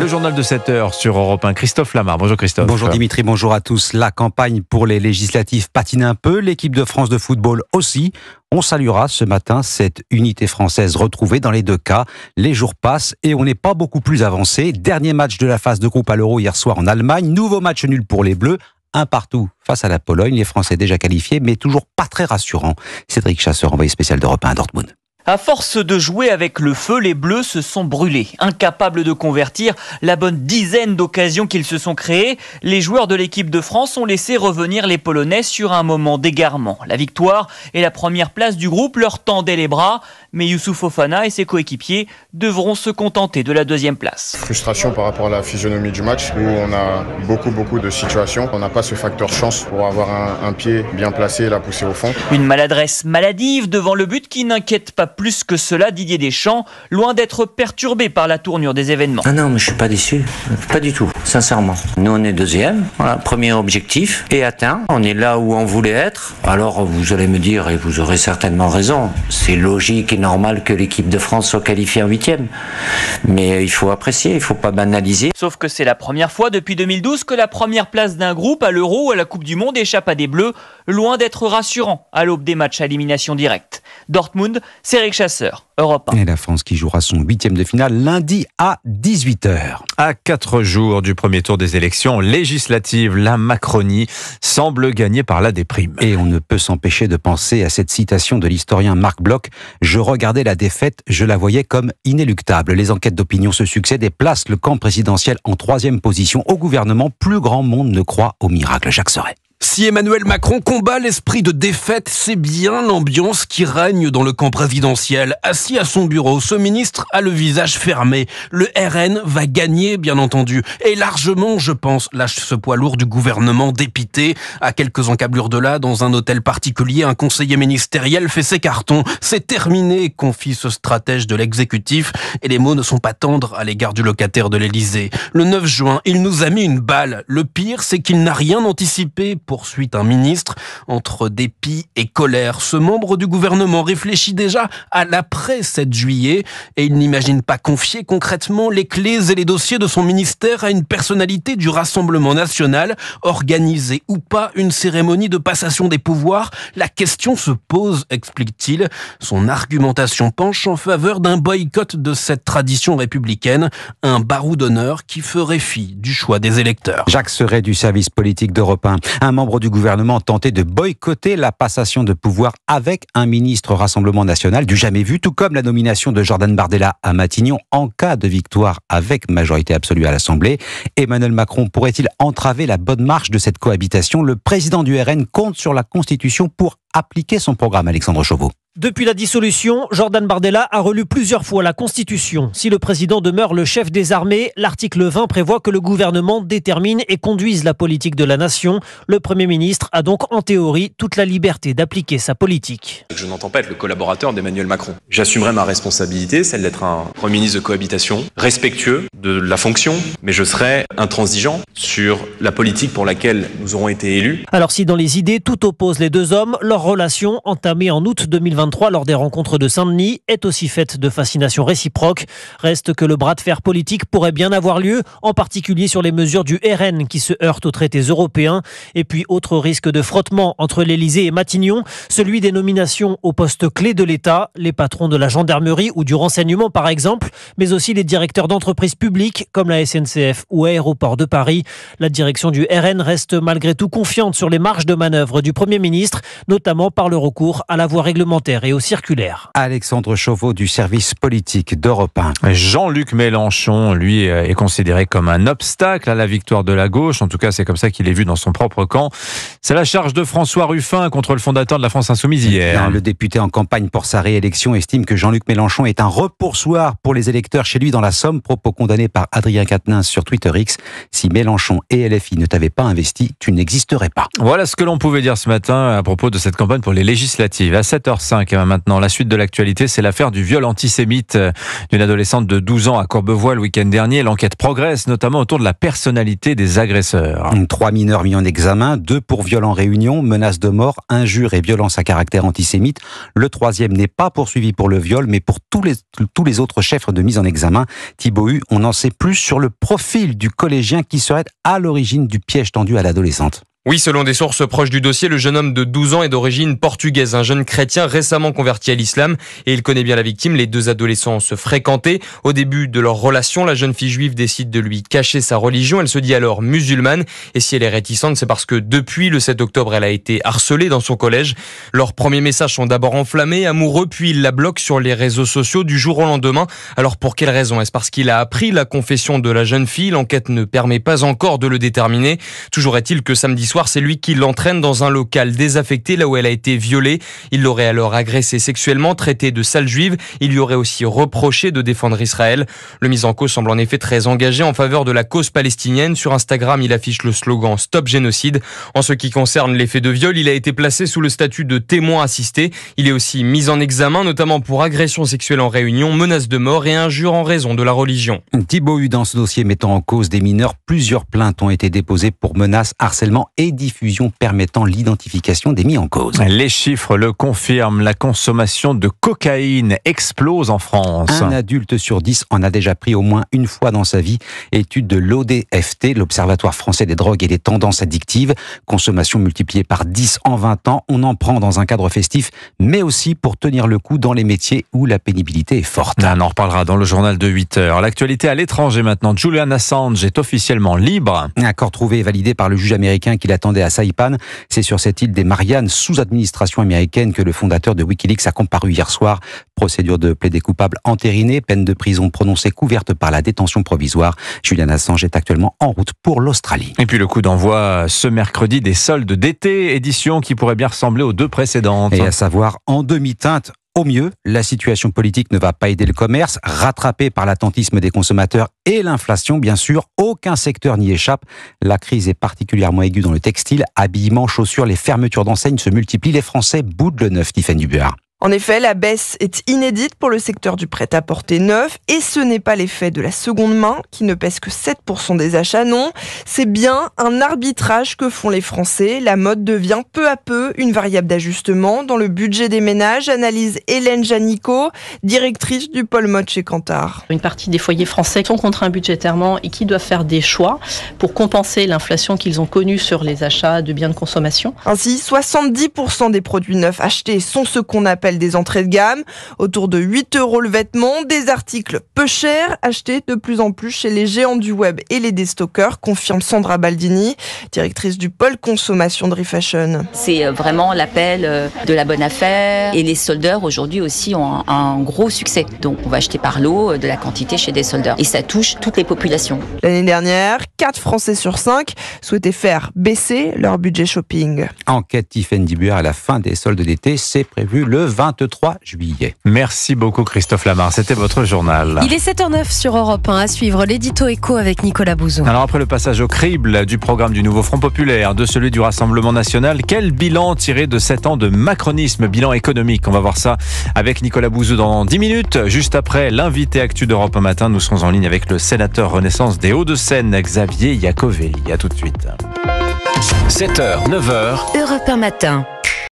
Le journal de 7 heures sur Europe 1. Christophe Lamar. Bonjour Christophe. Bonjour Dimitri, bonjour à tous. La campagne pour les législatives patine un peu. L'équipe de France de football aussi. On saluera ce matin cette unité française retrouvée dans les deux cas. Les jours passent et on n'est pas beaucoup plus avancé. Dernier match de la phase de groupe à l'Euro hier soir en Allemagne. Nouveau match nul pour les Bleus. Un partout face à la Pologne. Les Français déjà qualifiés, mais toujours pas très rassurants. Cédric Chasseur, envoyé spécial d'Europe 1 à Dortmund. À force de jouer avec le feu, les Bleus se sont brûlés. Incapables de convertir la bonne dizaine d'occasions qu'ils se sont créées, les joueurs de l'équipe de France ont laissé revenir les Polonais sur un moment d'égarement. La victoire et la première place du groupe leur tendaient les bras, mais Youssouf Fofana et ses coéquipiers devront se contenter de la deuxième place. Frustration par rapport à la physionomie du match où on a beaucoup beaucoup de situations. On n'a pas ce facteur chance pour avoir un, un pied bien placé et la pousser au fond. Une maladresse maladive devant le but qui n'inquiète pas plus que cela Didier Deschamps, loin d'être perturbé par la tournure des événements. Ah non, mais je suis pas déçu, pas du tout, sincèrement. Nous on est deuxième, premier objectif est atteint, on est là où on voulait être. Alors vous allez me dire, et vous aurez certainement raison, c'est logique et normal que l'équipe de France soit qualifiée en huitième. Mais il faut apprécier, il faut pas banaliser. Sauf que c'est la première fois depuis 2012 que la première place d'un groupe à l'Euro ou à la Coupe du Monde échappe à des Bleus loin d'être rassurant à l'aube des matchs à élimination directe. Dortmund, Rick Chasseur, Europe Et la France qui jouera son huitième de finale lundi à 18h. À quatre jours du premier tour des élections législatives, la Macronie semble gagner par la déprime. Et on ne peut s'empêcher de penser à cette citation de l'historien Marc Bloch Je regardais la défaite, je la voyais comme inéluctable. Les enquêtes d'opinion se succèdent et placent le camp présidentiel en troisième position. Au gouvernement, plus grand monde ne croit au miracle. Jacques Serret. Si Emmanuel Macron combat l'esprit de défaite, c'est bien l'ambiance qui règne dans le camp présidentiel. Assis à son bureau, ce ministre a le visage fermé. Le RN va gagner, bien entendu. Et largement, je pense, lâche ce poids lourd du gouvernement dépité. À quelques encablures de là, dans un hôtel particulier, un conseiller ministériel fait ses cartons. C'est terminé, confie ce stratège de l'exécutif. Et les mots ne sont pas tendres à l'égard du locataire de l'Élysée. Le 9 juin, il nous a mis une balle. Le pire, c'est qu'il n'a rien anticipé pour poursuit un ministre entre dépit et colère. Ce membre du gouvernement réfléchit déjà à l'après 7 juillet et il n'imagine pas confier concrètement les clés et les dossiers de son ministère à une personnalité du Rassemblement national, organiser ou pas une cérémonie de passation des pouvoirs. La question se pose, explique-t-il. Son argumentation penche en faveur d'un boycott de cette tradition républicaine, un barreau d'honneur qui ferait fi du choix des électeurs. Jacques serait du service politique d'Europe 1. Un membres du gouvernement tenté de boycotter la passation de pouvoir avec un ministre Rassemblement national du jamais vu, tout comme la nomination de Jordan Bardella à Matignon en cas de victoire avec majorité absolue à l'Assemblée. Emmanuel Macron pourrait-il entraver la bonne marche de cette cohabitation Le président du RN compte sur la Constitution pour appliquer son programme, Alexandre Chauveau. Depuis la dissolution, Jordan Bardella a relu plusieurs fois la Constitution. Si le président demeure le chef des armées, l'article 20 prévoit que le gouvernement détermine et conduise la politique de la nation. Le Premier ministre a donc en théorie toute la liberté d'appliquer sa politique. Je n'entends pas être le collaborateur d'Emmanuel Macron. J'assumerai ma responsabilité, celle d'être un Premier ministre de cohabitation, respectueux de la fonction, mais je serai intransigeant sur la politique pour laquelle nous aurons été élus. Alors si dans les idées tout oppose les deux hommes, leur relation entamée en août 2020 lors des rencontres de Saint-Denis est aussi faite de fascination réciproque. Reste que le bras de fer politique pourrait bien avoir lieu, en particulier sur les mesures du RN qui se heurtent aux traités européens. Et puis autre risque de frottement entre l'Elysée et Matignon, celui des nominations aux postes clés de l'État, les patrons de la gendarmerie ou du renseignement par exemple, mais aussi les directeurs d'entreprises publiques comme la SNCF ou Aéroport de Paris. La direction du RN reste malgré tout confiante sur les marges de manœuvre du Premier ministre, notamment par le recours à la voie réglementaire et au circulaire. Alexandre Chauveau du service politique d'Europe 1. Jean-Luc Mélenchon, lui, euh, est considéré comme un obstacle à la victoire de la gauche. En tout cas, c'est comme ça qu'il est vu dans son propre camp. C'est la charge de François Ruffin contre le fondateur de la France Insoumise hier. Le député en campagne pour sa réélection estime que Jean-Luc Mélenchon est un repoursoir pour les électeurs chez lui dans la Somme. Propos condamnés par Adrien Quatennens sur Twitter X. Si Mélenchon et LFI ne t'avaient pas investi, tu n'existerais pas. Voilà ce que l'on pouvait dire ce matin à propos de cette campagne pour les législatives. À 7h05, ben, maintenant. La suite de l'actualité, c'est l'affaire du viol antisémite euh, d'une adolescente de 12 ans à Corbevoie le week-end dernier. L'enquête progresse, notamment autour de la personnalité des agresseurs. Trois mineurs mis en examen, deux pour viol en réunion, menaces de mort, injures et violences à caractère antisémite. Le troisième n'est pas poursuivi pour le viol, mais pour tous les, tous les autres chefs de mise en examen. Thibaut on en sait plus sur le profil du collégien qui serait à l'origine du piège tendu à l'adolescente. Oui, selon des sources proches du dossier, le jeune homme de 12 ans est d'origine portugaise, un jeune chrétien récemment converti à l'islam et il connaît bien la victime. Les deux adolescents se fréquentaient. Au début de leur relation, la jeune fille juive décide de lui cacher sa religion. Elle se dit alors musulmane et si elle est réticente, c'est parce que depuis le 7 octobre, elle a été harcelée dans son collège. Leurs premiers messages sont d'abord enflammés, amoureux, puis il la bloque sur les réseaux sociaux du jour au lendemain. Alors pour quelle raison Est-ce parce qu'il a appris la confession de la jeune fille L'enquête ne permet pas encore de le déterminer. Toujours est-il que samedi soir, c'est lui qui l'entraîne dans un local désaffecté, là où elle a été violée. Il l'aurait alors agressée sexuellement, traitée de sale juive. Il lui aurait aussi reproché de défendre Israël. Le mis en cause semble en effet très engagé en faveur de la cause palestinienne. Sur Instagram, il affiche le slogan Stop génocide. En ce qui concerne l'effet de viol, il a été placé sous le statut de témoin assisté. Il est aussi mis en examen, notamment pour agression sexuelle en réunion, menace de mort et injure en raison de la religion. Thibaut dans ce dossier mettant en cause des mineurs, plusieurs plaintes ont été déposées pour menaces, harcèlement et diffusion permettant l'identification des mis en cause. Les chiffres le confirment, la consommation de cocaïne explose en France. Un adulte sur dix en a déjà pris au moins une fois dans sa vie. Étude de l'ODFT, l'Observatoire français des drogues et des tendances addictives. Consommation multipliée par 10 en 20 ans. On en prend dans un cadre festif, mais aussi pour tenir le coup dans les métiers où la pénibilité est forte. Ah, on en reparlera dans le journal de 8 heures. L'actualité à l'étranger maintenant. Julian Assange est officiellement libre. Un accord trouvé et validé par le juge américain qui il attendait à Saipan. C'est sur cette île des Mariannes, sous administration américaine, que le fondateur de Wikileaks a comparu hier soir. Procédure de plaidé coupable entérinée, peine de prison prononcée couverte par la détention provisoire. Julian Assange est actuellement en route pour l'Australie. Et puis le coup d'envoi ce mercredi des soldes d'été, édition qui pourrait bien ressembler aux deux précédentes. Et à savoir en demi-teinte, au mieux, la situation politique ne va pas aider le commerce, rattrapé par l'attentisme des consommateurs et l'inflation, bien sûr. Aucun secteur n'y échappe. La crise est particulièrement aiguë dans le textile, habillement, chaussures, les fermetures d'enseignes se multiplient. Les Français boudent le neuf, Tiffany Dubuard. En effet, la baisse est inédite pour le secteur du prêt-à-porter neuf et ce n'est pas l'effet de la seconde main qui ne pèse que 7% des achats, non. C'est bien un arbitrage que font les Français. La mode devient peu à peu une variable d'ajustement dans le budget des ménages, analyse Hélène Janico, directrice du pôle mode chez Kantar. Une partie des foyers français sont contraints budgétairement et qui doivent faire des choix pour compenser l'inflation qu'ils ont connue sur les achats de biens de consommation. Ainsi, 70% des produits neufs achetés sont ce qu'on appelle des entrées de gamme, autour de 8 euros le vêtement, des articles peu chers, achetés de plus en plus chez les géants du web et les déstockeurs, confirme Sandra Baldini, directrice du pôle consommation de Refashion. C'est euh, vraiment l'appel euh, de la bonne affaire et les soldeurs aujourd'hui aussi ont un, gros succès. Donc on va acheter par lot euh, de la quantité chez des soldeurs et ça touche toutes les populations. L'année dernière, 4 Français sur 5 souhaitaient faire baisser leur budget shopping. Enquête Tiffany Buer à la fin des soldes d'été, c'est prévu le 23 juillet. Merci beaucoup Christophe Lamar, c'était votre journal. Il est 7h09 sur Europe 1 à suivre l'édito écho avec Nicolas Bouzou. Alors après le passage au crible du programme du nouveau Front populaire, de celui du Rassemblement national, quel bilan tiré de 7 ans de macronisme, bilan économique On va voir ça avec Nicolas Bouzou dans 10 minutes. Juste après l'invité actu d'Europe 1 matin, nous serons en ligne avec le sénateur Renaissance des Hauts-de-Seine, Xavier Iacovelli. À tout de suite. 7h, 9h. Europe 1 matin.